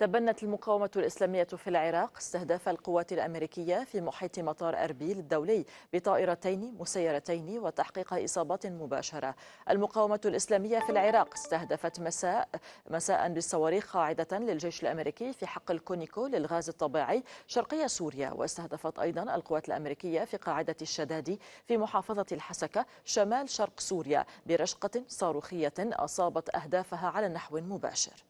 تبنت المقاومة الإسلامية في العراق استهداف القوات الأمريكية في محيط مطار أربيل الدولي بطائرتين مسيرتين وتحقيق إصابات مباشرة المقاومة الإسلامية في العراق استهدفت مساء مساء بالصواريخ قاعدة للجيش الأمريكي في حق الكونيكو للغاز الطبيعي شرقي سوريا واستهدفت أيضا القوات الأمريكية في قاعدة الشدادي في محافظة الحسكة شمال شرق سوريا برشقة صاروخية أصابت أهدافها على نحو مباشر